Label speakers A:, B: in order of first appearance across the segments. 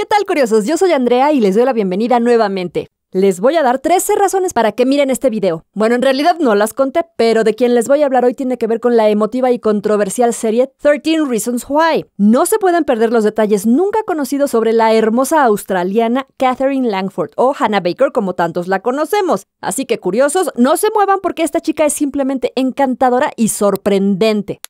A: ¿Qué tal, curiosos? Yo soy Andrea y les doy la bienvenida nuevamente. Les voy a dar 13 razones para que miren este video. Bueno, en realidad no las conté, pero de quien les voy a hablar hoy tiene que ver con la emotiva y controversial serie 13 Reasons Why. No se pueden perder los detalles nunca conocidos sobre la hermosa australiana Catherine Langford o Hannah Baker como tantos la conocemos. Así que curiosos, no se muevan porque esta chica es simplemente encantadora y sorprendente.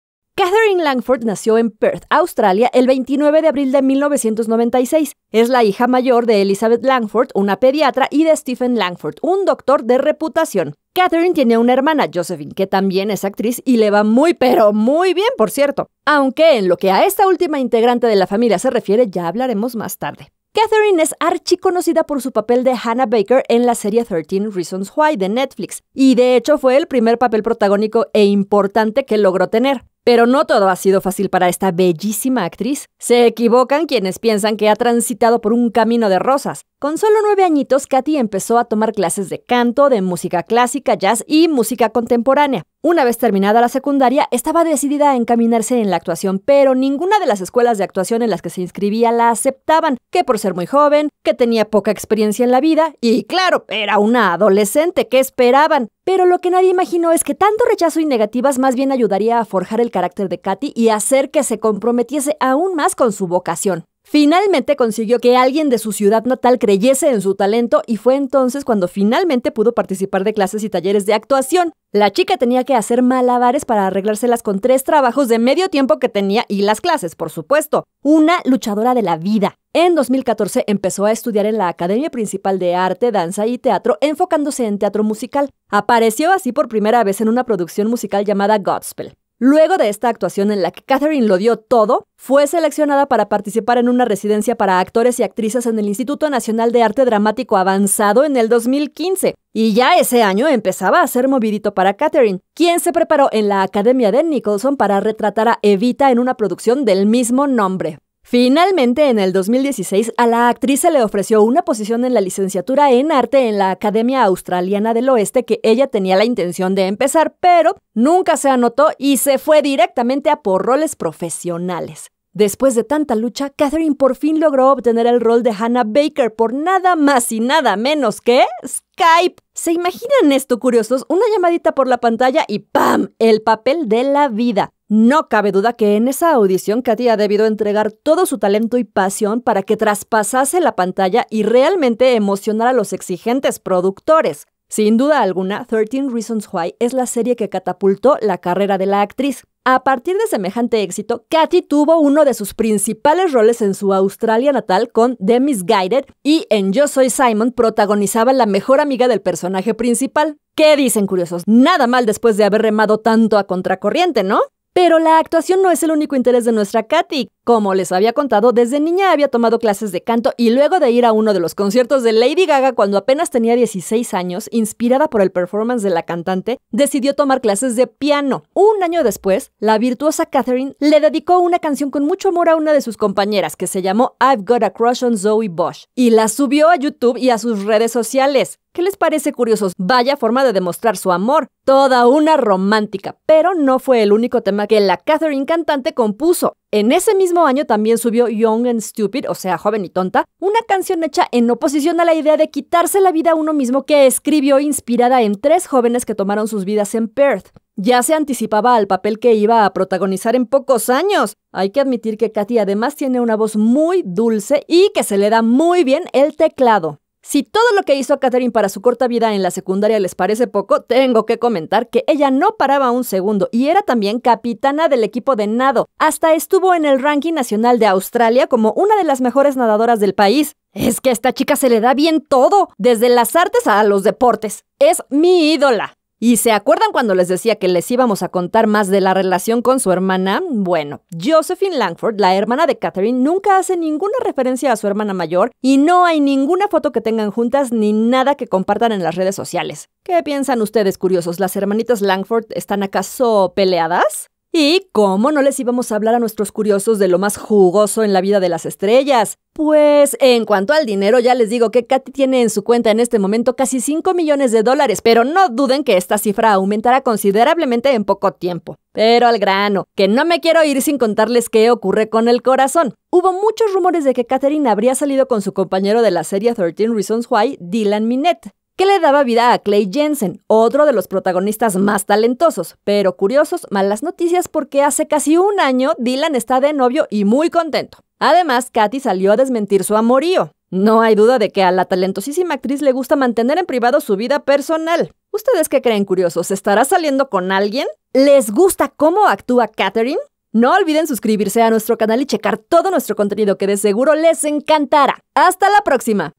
A: Catherine Langford nació en Perth, Australia, el 29 de abril de 1996. Es la hija mayor de Elizabeth Langford, una pediatra, y de Stephen Langford, un doctor de reputación. Catherine tiene una hermana, Josephine, que también es actriz y le va muy pero muy bien, por cierto. Aunque en lo que a esta última integrante de la familia se refiere, ya hablaremos más tarde. Catherine es archiconocida por su papel de Hannah Baker en la serie 13 Reasons Why de Netflix, y de hecho fue el primer papel protagónico e importante que logró tener. Pero no todo ha sido fácil para esta bellísima actriz. Se equivocan quienes piensan que ha transitado por un camino de rosas. Con solo nueve añitos, Katy empezó a tomar clases de canto, de música clásica, jazz y música contemporánea. Una vez terminada la secundaria, estaba decidida a encaminarse en la actuación, pero ninguna de las escuelas de actuación en las que se inscribía la aceptaban, que por ser muy joven, que tenía poca experiencia en la vida y claro, era una adolescente, ¿qué esperaban? Pero lo que nadie imaginó es que tanto rechazo y negativas más bien ayudaría a forjar el carácter de Katy y hacer que se comprometiese aún más con su vocación. Finalmente consiguió que alguien de su ciudad natal creyese en su talento y fue entonces cuando finalmente pudo participar de clases y talleres de actuación. La chica tenía que hacer malabares para arreglárselas con tres trabajos de medio tiempo que tenía y las clases, por supuesto. Una luchadora de la vida. En 2014 empezó a estudiar en la Academia Principal de Arte, Danza y Teatro, enfocándose en teatro musical. Apareció así por primera vez en una producción musical llamada Gospel. Luego de esta actuación en la que Catherine lo dio todo, fue seleccionada para participar en una residencia para actores y actrices en el Instituto Nacional de Arte Dramático Avanzado en el 2015. Y ya ese año empezaba a ser movidito para Catherine, quien se preparó en la Academia de Nicholson para retratar a Evita en una producción del mismo nombre. Finalmente, en el 2016, a la actriz se le ofreció una posición en la licenciatura en arte en la Academia Australiana del Oeste que ella tenía la intención de empezar, pero nunca se anotó y se fue directamente a por roles profesionales. Después de tanta lucha, Catherine por fin logró obtener el rol de Hannah Baker por nada más y nada menos que Skype. ¿Se imaginan esto, curiosos? Una llamadita por la pantalla y ¡pam! El papel de la vida. No cabe duda que en esa audición Katy ha debido entregar todo su talento y pasión para que traspasase la pantalla y realmente emocionara a los exigentes productores. Sin duda alguna, 13 Reasons Why es la serie que catapultó la carrera de la actriz. A partir de semejante éxito, Katy tuvo uno de sus principales roles en su Australia natal con The Misguided y en Yo Soy Simon protagonizaba la mejor amiga del personaje principal. ¿Qué dicen curiosos? Nada mal después de haber remado tanto a contracorriente, ¿no? Pero la actuación no es el único interés de nuestra Katy. Como les había contado, desde niña había tomado clases de canto y luego de ir a uno de los conciertos de Lady Gaga cuando apenas tenía 16 años, inspirada por el performance de la cantante, decidió tomar clases de piano. Un año después, la virtuosa Catherine le dedicó una canción con mucho amor a una de sus compañeras que se llamó I've Got a Crush on Zoe Bosch y la subió a YouTube y a sus redes sociales. ¿Qué les parece curioso? Vaya forma de demostrar su amor. Toda una romántica. Pero no fue el único tema que la Catherine cantante compuso. En ese mismo año también subió Young and Stupid, o sea, joven y tonta, una canción hecha en oposición a la idea de quitarse la vida a uno mismo que escribió inspirada en tres jóvenes que tomaron sus vidas en Perth. Ya se anticipaba al papel que iba a protagonizar en pocos años. Hay que admitir que Katy además tiene una voz muy dulce y que se le da muy bien el teclado. Si todo lo que hizo Catherine para su corta vida en la secundaria les parece poco, tengo que comentar que ella no paraba un segundo y era también capitana del equipo de nado. Hasta estuvo en el ranking nacional de Australia como una de las mejores nadadoras del país. Es que a esta chica se le da bien todo, desde las artes a los deportes. Es mi ídola. ¿Y se acuerdan cuando les decía que les íbamos a contar más de la relación con su hermana? Bueno, Josephine Langford, la hermana de Catherine, nunca hace ninguna referencia a su hermana mayor y no hay ninguna foto que tengan juntas ni nada que compartan en las redes sociales. ¿Qué piensan ustedes, curiosos? ¿Las hermanitas Langford están acaso peleadas? ¿Y cómo no les íbamos a hablar a nuestros curiosos de lo más jugoso en la vida de las estrellas? Pues en cuanto al dinero, ya les digo que Katy tiene en su cuenta en este momento casi 5 millones de dólares, pero no duden que esta cifra aumentará considerablemente en poco tiempo. Pero al grano, que no me quiero ir sin contarles qué ocurre con el corazón. Hubo muchos rumores de que Katherine habría salido con su compañero de la serie 13 Reasons Why, Dylan Minette que le daba vida a Clay Jensen, otro de los protagonistas más talentosos, pero curiosos, malas noticias porque hace casi un año Dylan está de novio y muy contento. Además, Katy salió a desmentir su amorío. No hay duda de que a la talentosísima actriz le gusta mantener en privado su vida personal. ¿Ustedes qué creen curiosos? ¿Estará saliendo con alguien? ¿Les gusta cómo actúa Katherine? No olviden suscribirse a nuestro canal y checar todo nuestro contenido que de seguro les encantará. ¡Hasta la próxima!